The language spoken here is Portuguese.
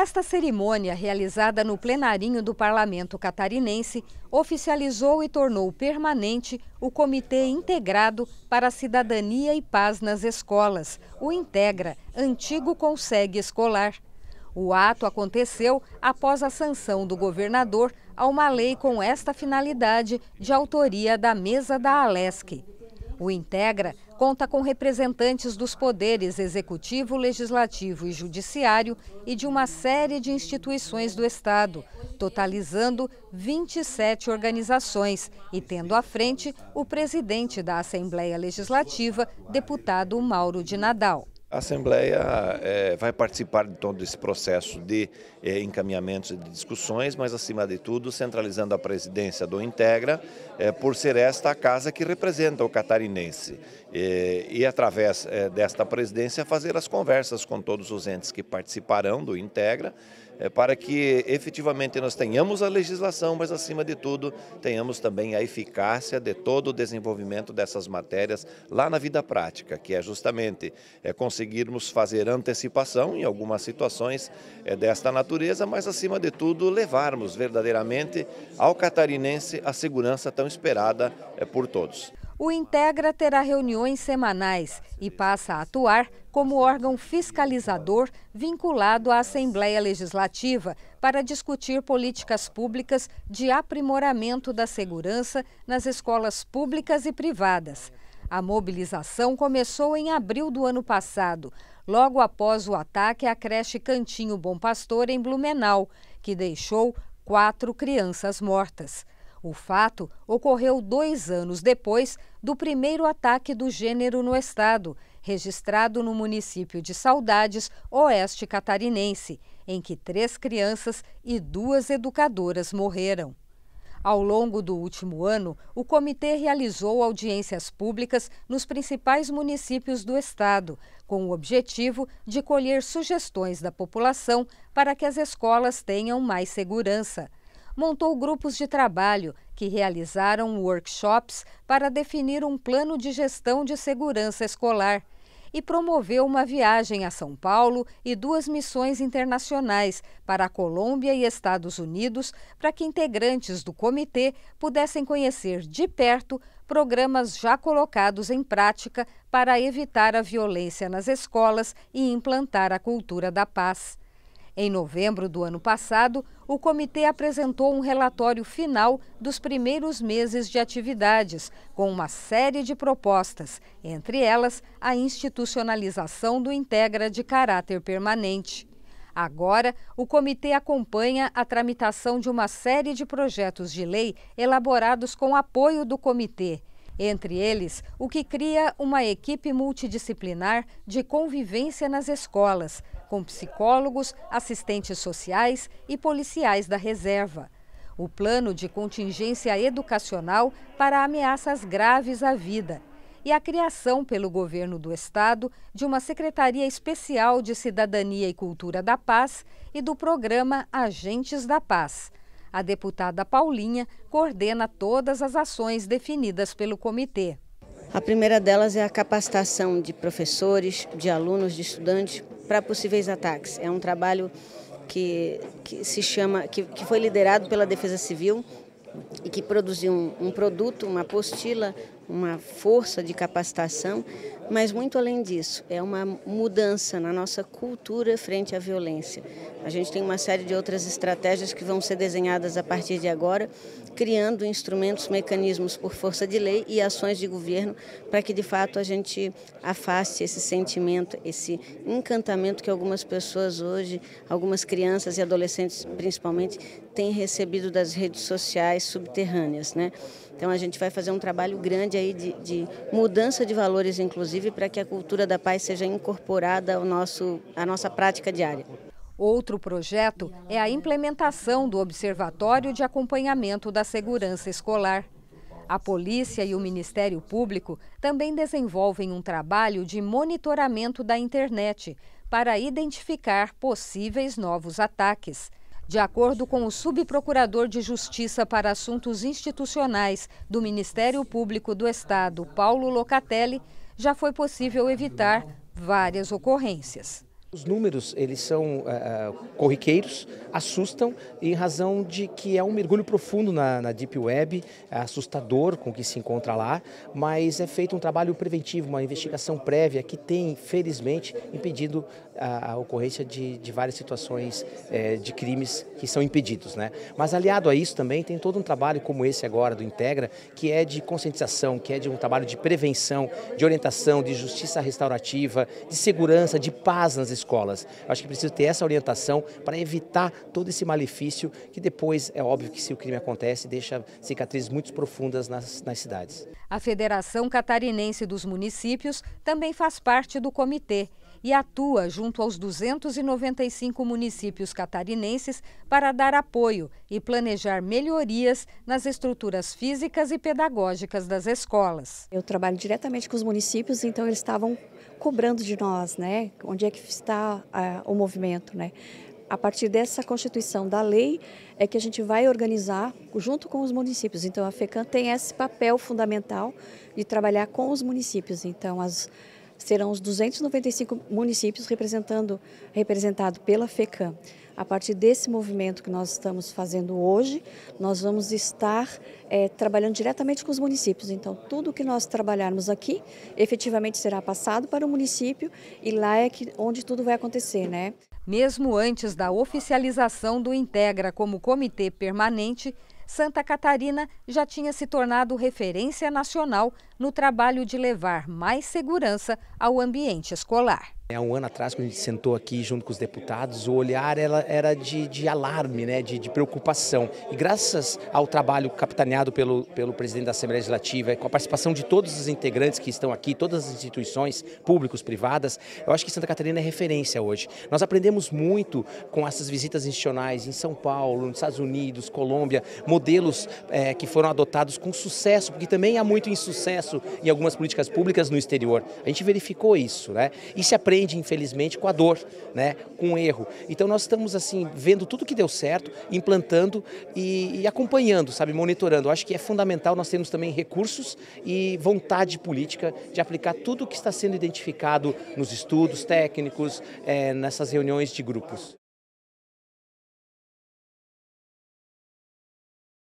Esta cerimônia, realizada no plenarinho do Parlamento Catarinense, oficializou e tornou permanente o Comitê Integrado para a Cidadania e Paz nas Escolas, o Integra, antigo Consegue Escolar. O ato aconteceu após a sanção do governador a uma lei com esta finalidade de autoria da mesa da Alesc. O Integra conta com representantes dos poderes executivo, legislativo e judiciário e de uma série de instituições do Estado, totalizando 27 organizações e tendo à frente o presidente da Assembleia Legislativa, deputado Mauro de Nadal. A Assembleia é, vai participar de todo esse processo de é, encaminhamentos e de discussões, mas, acima de tudo, centralizando a presidência do Integra, é, por ser esta a casa que representa o catarinense. E, é, e através é, desta presidência, fazer as conversas com todos os entes que participarão do Integra é, para que efetivamente nós tenhamos a legislação, mas acima de tudo tenhamos também a eficácia de todo o desenvolvimento dessas matérias lá na vida prática, que é justamente é, conseguirmos fazer antecipação em algumas situações é, desta natureza, mas acima de tudo levarmos verdadeiramente ao catarinense a segurança tão esperada é, por todos. O Integra terá reuniões semanais e passa a atuar como órgão fiscalizador vinculado à Assembleia Legislativa para discutir políticas públicas de aprimoramento da segurança nas escolas públicas e privadas. A mobilização começou em abril do ano passado, logo após o ataque à creche Cantinho Bom Pastor em Blumenau, que deixou quatro crianças mortas. O fato ocorreu dois anos depois do primeiro ataque do gênero no estado, registrado no município de Saudades, oeste catarinense, em que três crianças e duas educadoras morreram. Ao longo do último ano, o comitê realizou audiências públicas nos principais municípios do estado, com o objetivo de colher sugestões da população para que as escolas tenham mais segurança montou grupos de trabalho que realizaram workshops para definir um plano de gestão de segurança escolar e promoveu uma viagem a São Paulo e duas missões internacionais para a Colômbia e Estados Unidos para que integrantes do comitê pudessem conhecer de perto programas já colocados em prática para evitar a violência nas escolas e implantar a cultura da paz. Em novembro do ano passado, o comitê apresentou um relatório final dos primeiros meses de atividades, com uma série de propostas, entre elas a institucionalização do Integra de caráter permanente. Agora, o comitê acompanha a tramitação de uma série de projetos de lei elaborados com apoio do comitê. Entre eles, o que cria uma equipe multidisciplinar de convivência nas escolas, com psicólogos, assistentes sociais e policiais da reserva. O plano de contingência educacional para ameaças graves à vida e a criação pelo governo do estado de uma Secretaria Especial de Cidadania e Cultura da Paz e do programa Agentes da Paz. A deputada Paulinha coordena todas as ações definidas pelo comitê. A primeira delas é a capacitação de professores, de alunos, de estudantes para possíveis ataques. É um trabalho que, que se chama, que, que foi liderado pela Defesa Civil e que produziu um, um produto, uma apostila, uma força de capacitação mas muito além disso, é uma mudança na nossa cultura frente à violência. A gente tem uma série de outras estratégias que vão ser desenhadas a partir de agora, criando instrumentos, mecanismos por força de lei e ações de governo para que de fato a gente afaste esse sentimento, esse encantamento que algumas pessoas hoje, algumas crianças e adolescentes principalmente, têm recebido das redes sociais subterrâneas, né? Então a gente vai fazer um trabalho grande aí de, de mudança de valores, inclusive inclusive para que a cultura da paz seja incorporada ao nosso, à nossa prática diária. Outro projeto é a implementação do Observatório de Acompanhamento da Segurança Escolar. A polícia e o Ministério Público também desenvolvem um trabalho de monitoramento da internet para identificar possíveis novos ataques. De acordo com o subprocurador de Justiça para Assuntos Institucionais do Ministério Público do Estado, Paulo Locatelli, já foi possível evitar várias ocorrências. Os números, eles são uh, corriqueiros, assustam em razão de que é um mergulho profundo na, na, Deep Web, é assustador com o que se encontra lá, mas é feito um trabalho preventivo, uma investigação prévia que tem, felizmente, impedido a, a ocorrência de, de, várias situações é, de crimes que são impedidos. Né? Mas aliado a isso também tem todo um trabalho como esse agora do Integra, que é de conscientização, que é de um trabalho de prevenção, de orientação, de justiça restaurativa, de segurança, de paz nas escolas. Acho que precisa ter essa orientação para evitar todo esse malefício que depois é óbvio que se o crime acontece deixa cicatrizes muito profundas nas, nas cidades. A Federação Catarinense dos Municípios também faz parte do comitê e atua junto aos 295 municípios catarinenses para dar apoio e planejar melhorias nas estruturas físicas e pedagógicas das escolas. Eu trabalho diretamente com os municípios, então eles estavam cobrando de nós, né? Onde é que está ah, o movimento, né? a partir dessa constituição da lei é que a gente vai organizar junto com os municípios. Então a FECAM tem esse papel fundamental de trabalhar com os municípios. Então as serão os 295 municípios representando, representado pela FECAM. A partir desse movimento que nós estamos fazendo hoje, nós vamos estar é, trabalhando diretamente com os municípios. Então, tudo que nós trabalharmos aqui, efetivamente será passado para o município e lá é que, onde tudo vai acontecer, né? Mesmo antes da oficialização do Integra como comitê permanente, Santa Catarina já tinha se tornado referência nacional no trabalho de levar mais segurança ao ambiente escolar. Há é, um ano atrás, quando a gente sentou aqui junto com os deputados, o olhar era de, de alarme, né? De, de, preocupação. E graças ao trabalho capitaneado pelo, pelo presidente da Assembleia Legislativa, com a participação de todos os integrantes que estão aqui, todas as instituições, públicas, privadas, eu acho que Santa Catarina é referência hoje. Nós aprendemos muito com essas visitas institucionais em São Paulo, nos Estados Unidos, Colômbia, modelos é, que foram adotados com sucesso, porque também há muito insucesso em algumas políticas públicas no exterior. A gente verificou isso, né? E se aprende aprende, infelizmente, com a dor, né? com o erro. Então nós estamos assim, vendo tudo que deu certo, implantando e, e acompanhando, sabe, monitorando. Eu acho que é fundamental nós termos também recursos e vontade política de aplicar tudo o que está sendo identificado nos estudos técnicos, é, nessas reuniões de grupos.